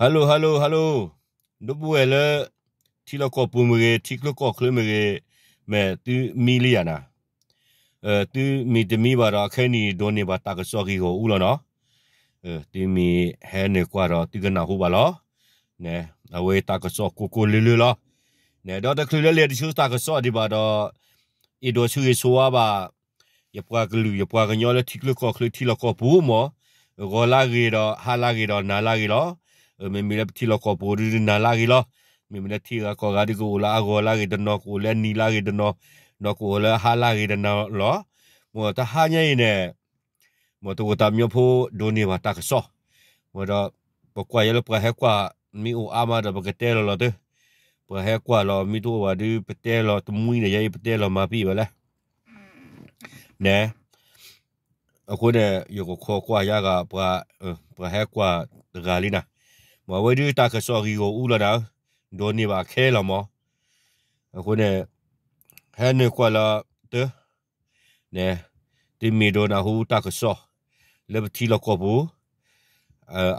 ဟယ်လိုဟယ်လိုဟယ်လိုနုပွေလေတီလကောပူမရေတီလကောခလမရေမဲတူမီလီယာနာအဲတူမီတမီပါတော့ခဲနီဒိုနေပါတာကစော်ကီကိုဦးလောနော်အဲတီမီဟဲနေကွာတော့တီကနာဟုတ်ပါလောနဲအဝေးတာကစော်ကိုကိုလေလေလောနဲတော့တခလူလေလေဒီချူတာကစော်ဒီပါတော့အီဒိုဆူရီဆိုဝါပါယပွားကလူယပွားကညောလေတီလကောခလတီလကောပူမောရောလာဂီတော့ဟာလာဂီတော့နာလာဂီတော့မေမီလက်တီလကောပိုရီနာလာဂီလောမေမီလက်တီလကောဂါဒီကိုလာဂောလာဂီဒနောကိုလဲနီလာဂီဒနောနောကိုလဲဟာလာဂီဒနောလောမောတဟာညိနေမောတူတာမျိုးဖိုးဒိုနေပါတကဆောမောတော့ပကွာရလပဟကွာမီအိုအာမာဒဘကတဲလောတဲ့ပဟကွာလောမီတူဝါဒီပတဲလောတမွီနေရေးပတဲလောမပြီပါလားနဲအခုနဲ့ယောကိုခေါ်ကွာရကပပဟကွာဂါလီနာမဝဒီတာကဆော်ဂီကိုဦးလာတာဒိုနေပါခဲလာမအခုနဲ့ဟဲနေကွာလာတနဲဒီမီဒိုနာဟူတာကဆော်လေပတီလကောဘူး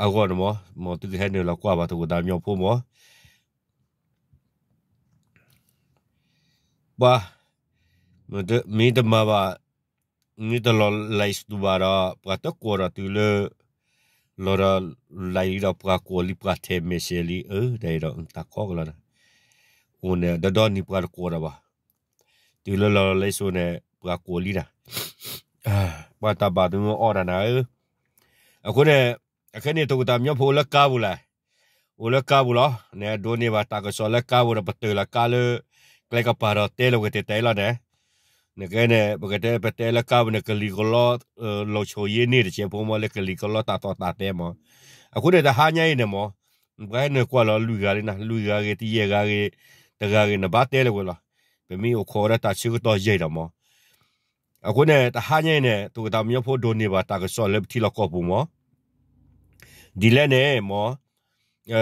အာဂေါ်မမတူဟဲနေလကွာပါတူဒါမျိုးဖို့မဘာမဒမီတမဘာမီတလောလိုက်စတူဘာရာပတ်ကောရာတူလေလော်ရာလိုက်တော့ပကကိုလီပကသေးမေရှယ်လီအဲဒဲတော့တကောကလာဦးနဲ့ဒဒေါ်နီပကကိုရပါဒီလော်လာလေးဆိုနဲ့ပကကိုလီတာအာဘာတဘာဒမောအော်ရနာအခုနဲ့အခက်နေတော့တာမြော့ဖို့လက်ကားဘူးလားဦးလက်ကားဘူးလားနဲ့ဒိုနေပါတာကစောလက်ကားဘူးရပတေလက်ကားလေကလကပါတော့တဲလောကတဲတဲလာနဲ့နကနေပကတဲ့ပတဲလကဝနကလီကလောလောချိုယင်းနေတဲ့ချေပုံမလကလီကလောတာတော့တာတဲမအခုတည်းဟာညိုင်းနေမဘယ်နဲ့ကွာလောလူရလေးနာလူရလေးတီးရလေးတကားလေးနဘာတဲလေကွာပမီကိုခေါ်ရတာချီကတော့ရဲတယ်မအခုနဲ့တဟာညိုင်းနေသူတမျိုးဖို့ဒိုနေပါတာကဆော်လက်တီလကောပုံမဒီလည်းနေမအဲ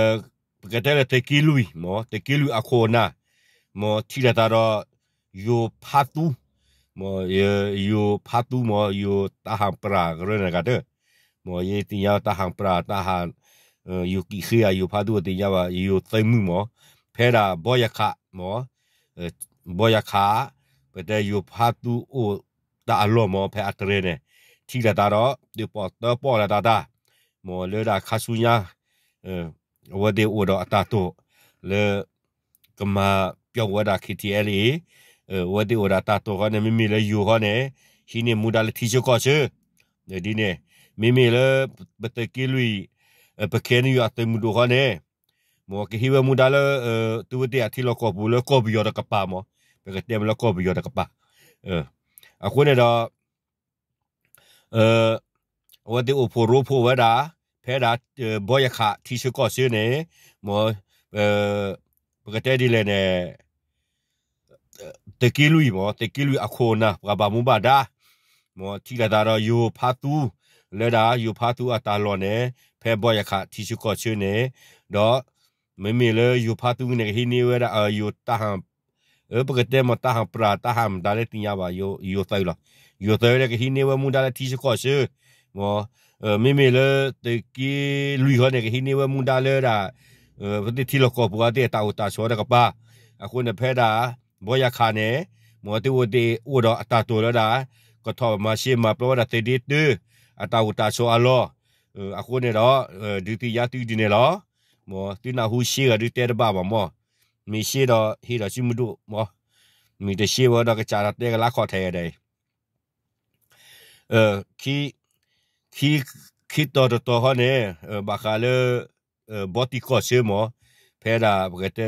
ပကတဲ့တကီလူမတကီလူအခေါ်နာမထီရတာတော့ yo patu mo ye yo patu mo yo tahang pra grena kata mo ye tinya tahang pra tahang yo ki khia yo patu tinya wa yo taimu mo phera boyakha mo boyakha pete yo patu o ta alo mo phe atre ne thi la ta ro de po ta po la ta ta mo le da khasunya wo de o do ata to le kama ပြောဝတာ KTL ဝဒီအိုရာတာတောကနေမိမိလေယူဟနဲ့ရှိနေမူဒါလတိချကောချေဒီနေမိမိလေဘတကီလူပကေနီယအတမူဒိုခနဲ့မောကဟိဝမူဒါလတူဝတီအတိလကောပူလကောဘီယောတကပါမောပကတေမလကောဘီယောတကပါအခုနေတော့အဲဝဒီအိုဖိုရိုဖိုဝဒါဖဲဒါဘောယခတိချကောချေနေမောပကတေဒီလေနဲ့တကီလူမောတကီလူအခေါ်နာပဘာမူဘာဒါမောတီလာဒါရယိုဖာတူလေဒါယိုဖာတူအတာလောနေဖဲဘောရခတီရှုကောချွနေတော့မေမေလေယိုဖာတူနေဟိနေဝရအယိုတာဟံပကတေမတာဟံပရာတာဟံဒါလေတင်ရပါယိုယိုသဲလာယိုသဲရကဟိနေဝမူဒါလေတီရှုကောချွမောမေမေလေတကီလူဟောနေကဟိနေဝမူဒါလေဒါပတိတီလကောပူအတေတာဥတာဆောရကပါအခုနေဖဲဒါဘောရခါနေမောတူတီဥဒအတာတူရတာကထောမရှိမပလောရတေဒီတူအတာဝတာဆိုအလောအခုနေတော့ဒီတီရတူဒီနေလောမောတိနာဟူရှိရဒီတဲတပါပါမောမီရှိတော့ဟီတော့ရှိမှုတို့မောမီတရှိဘောတော့ကကြတာတဲကလာခေါ်ထဲရတယ်เออคีคีคิดต่อต่อฮะเนี่ยบาคาเลบอติคอเชมอเพดาบกเต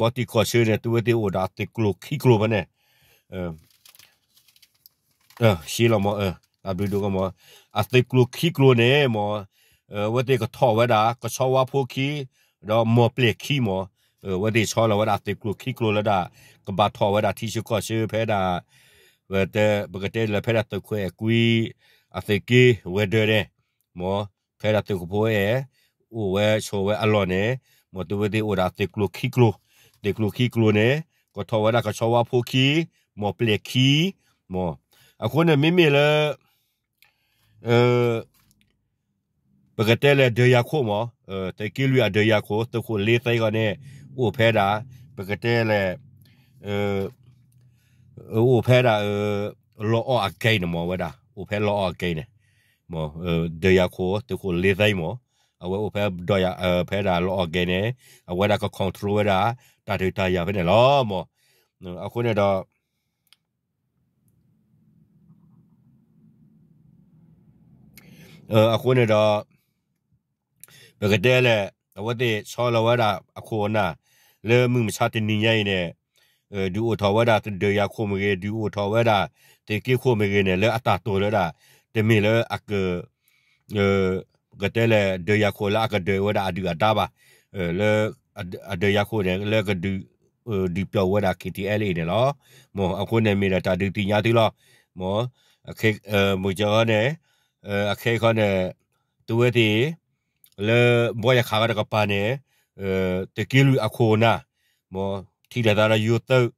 บอติขอชื่อเนี่ยตัวเดียวดาติกลุกขี้กลัวปะเนี่ยเออเออชีเรามอเอออาดูดูก็มออาติกลุกขี้กลัวเนี่ยมอเออว่าเด็กก็ท่อไว้ดาก็ชอบว่าพวกขี้เรามอเปลี่ยขี้มอเออว่าเด็กชอบเราว่าดาติกลุกขี้กลัวแล้วดาก็บาท่อไว้ดาที่ชื่อก็ชื่อเพดาเวเดบกเตลเพดาตัวคุยกุยอาติกี้เวเดเนี่ยมอเพดาตัวคุยเออเวโชว์เวอลอนเนี่ยมอตัวเด็กโอดาติกลุกขี้กลัวเด็กลูกขี้กลัวเน่ก็ทว่าดก็ชอบว่าผู้ขี้หมอเปลียกขี้หมออาคนเนี่ยไม่มีเลยเออปกติเลยเดียโคหมอเออแต่กิลุยเดียโคตัวคนเลี้ยไก็เนี่ยอู้เพดาปกติเลยเอออู้เพดาเออรออักไกนหมอว่ไดาอู้เพรออักไกเนี่ยหมอเออเดียโคตัวคนเลี้ยงหมอအဝဲဖဲဒေါ်ရဖဲဒါလောဂန်နေအဝဲဒါကကွန်ထရိုးရာတာဒေတာရပဲနဲ့လောမောအခုနဲ့တော့အခုနဲ့တော့ဘဂဒဲလေအဝတိဆောလဝရာအခေါနာလေမှုမစတင်နေရင်းနဲ့ဒူအိုထဝရာတေရခုမရေဒူအိုထဝရာတေကိခုမရေနဲ့လေအတာတော်ရတာတမီလေအကအဲကတဲလေဒေယခိုလာကဒေဝဒအဒူအတာပါလေအဒေယခိုလေလေကဒူဒီပြောဝဒ KTL နေလောမောအခုနေမီတာတာဒူတင်ညာတိလောမောအခေမူကြောနဲ့အခေခေါနဲ့သူဝတိလေဘောရခါရကပါနေတကီလူအခိုနာမောထီရတာရယူတော့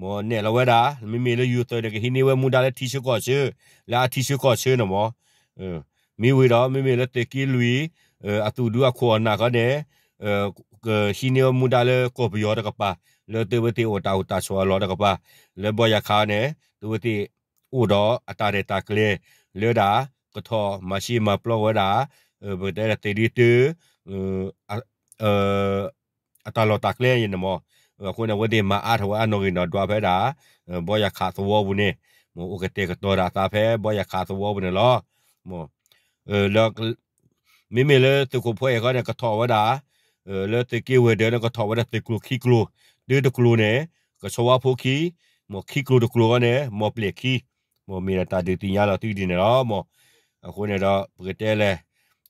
မောနဲ့လဝဲတာမိမိလေယူတော့တကဟိနေဝဲမူတာလေတီရှကောချေလာတီရှကောချေနော်မောမေဝေတော့မေမေလက်တကီလူအတူဒူအခေါ်နာကနေအဲရှင်နေမူဒါလေကိုပယောတကပါလေတေဝတီအိုတာအိုတာဆောလောတကပါလေဘောယခါနေသူတီအိုတော့အတာရတာကလေလေဒါကထောမရှိမပလောဝဒါဘဒဲတေဒီတေအဲအတာလောတာကလေယနမောခုနဝဒေမအားထောအနောကိနော်တွာဖဲတာဘောယခါသဝဘူးနေမောဥကတေကတော်တာဖဲဘောယခါသဝဘူးနေလောမောเออแล้วมิเมเลตะกูพ่อเอก็เนี่ยก็ทอว่าดาเออแล้วตะกี้เวเดนก็ทอว่าดาตะกูขี้กลัวเดือดกลัวเนี่ยก็ชวาพวกขี้หมอขี้กลัวตะกลัวเนี่ยหมอเปลี่ยขี้หมอมีตาดีตีญาเราตีดีเนี่ยหมอคนเนี่ยเราเปิดแต่เลย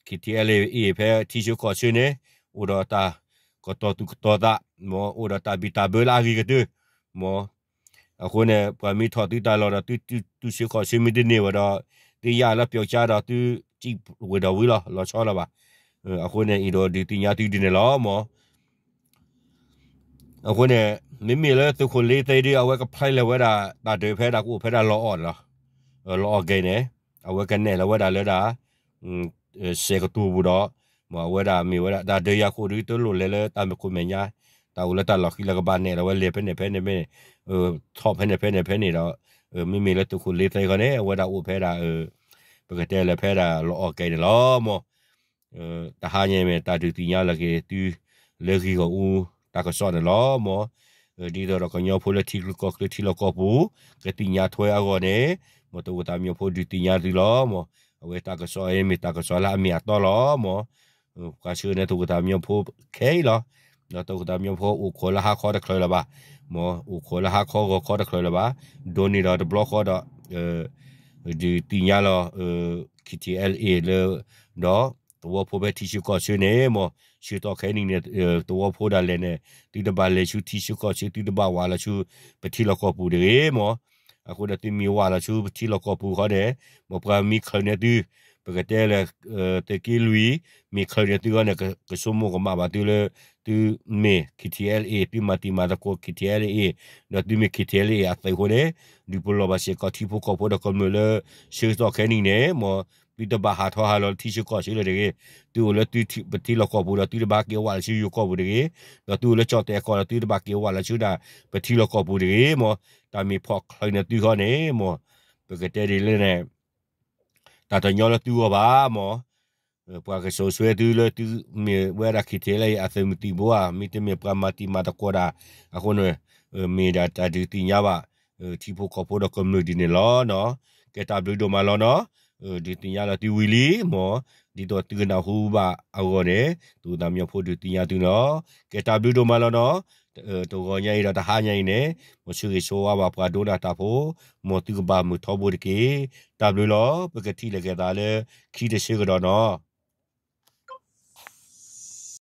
คิดที่อะไรอีเพ่ที่ชื่อก่อชื่อเนี่ยอุดรตาก็ต่อตุกต่อตาหมออุดรตาบิตาเบลากีกันด้วยหมอคนเนี่ยพอมีทอดตีตาเราตีตีชื่อก่อชื่อไม่ได้เนี่ยว่าเราတေးရလားပျော်ချတာသူကြည့်ဝေတော်ဝေးလားလောချောလားပါအခုနဲ့ဤတော်ဒီတင်ညာတီးတင်နေလားမောအခုနဲ့မိမိလည်းသူခုလေးသေးတယ်အဝဲကဖိုင်လဲဝဲတာတာတွေဖဲတာကိုဖဲတာလောအော်လားလောအော်ကိနေအဝဲကနေလဲဝဲတာလဲတာစေကတူဘူးတော့မဝဲတာမိဝဲတာဒါတွေရခုရီတလို့လဲလဲတာမခုမညာတာဦးလက်တာလောက်ခိလကပါနေတော့လေဖဲနေဖဲနေမင်းဟိုထော့ဖဲနေဖဲနေဖဲနေတော့မိမိလည်းသူခုလေးသေးကနေဝဲတာဦးဖဲတာဟိုပကတဲလဖဲတာလောအကဲလောမောတဟာညေမေတာတူတီညာလကေတူလေခီကိုဦးတကဆောနလောမောဒီတော့ကညောဖိုလက်တီကောကလက်တီလောကပူကတိညာထွဲအကောနေမတူတာမျိုးဖိုဒီတီညာဒီလောမောအဝေတာကဆောအေမီတာကဆောလာမီအတော်လောမောကချွနေတူတာမျိုးဖိုခဲလောနော်တူတာမျိုးဖိုဦးခေါ်လာဟာခေါ်တခလလာပါမောဦးခေါ်လာဟာခေါ်ကိုခေါ်တခလလာပါဒိုနီတော့ဘလော့ခေါ်တော့အဲဒီတင်ရလော KTLA လေနော်ตัวพอไปที่ชิวก็ชื่อเนี่ยมอชื่อต่อแค่นี้เนี่ยเอ่อตัวพอได้เลยเนี่ยที่ตบาเลยชื่อที่ชิวก็ชื่อที่ตบาวาละชื่อไปที่ละก็ปูเด้มอအခုတည်းမြေဝါလာချူပတိလကောပူခေါ်တယ်မပရာမီခလနေတူပကတဲလေတကီလူီမိခရတူကနေကဆုမကမဘာတူလေတူမေ KTLA ပြမတီမာတကို KTLA နော်တူမေ KTLA အသိခိုလေဒီပလောဘစီကတိဖို့ကပေါ်တော့ကမလေရှေ့တော့ခဲနေနေမောပီတဘာဟာထောဟာလောတီရှိကောရှိလေတကေတူလတူတီပတိလကောဘူးလတူဘာကေဝါလရှိယူကောဘူးတကေတော့တူလချော့တဲကောတူဘာကေဝါလရှိတာပတိလကောဘူးတကေမောတာမီဖော့ခိုင်နေတူခေါနေမောပကတဲဒီလေနဲ့တာတညောလတူဘာမောပွားကဆိုဆွေဒူလတူမေဝရခိတေလေအသမတီဘောမိတမေပမတိမတကောရာအခုနမေဒတာဒီတင်ရပါတီဖို့ကဖို့တော့ကွန်မြူတီနေလောနော်ကေတာဘလူဒိုမာလောနော်ဒီတင်ရလာတီဝီလီမောဒီတော့တူနာဟူပါအော်နဲ့တူတာမြဖို့တူတင်ရတူနော်ကဲတာဘလူးတို့မလာနော်တောကညာရတာဟာညာနေမချူရီဆိုဝါဘာပဒိုနာတာဖိုမောတူဘာမူထောဘူရကေတာဘလူးလော ပကတိလကေတာလေခီတရှိကတော့နော်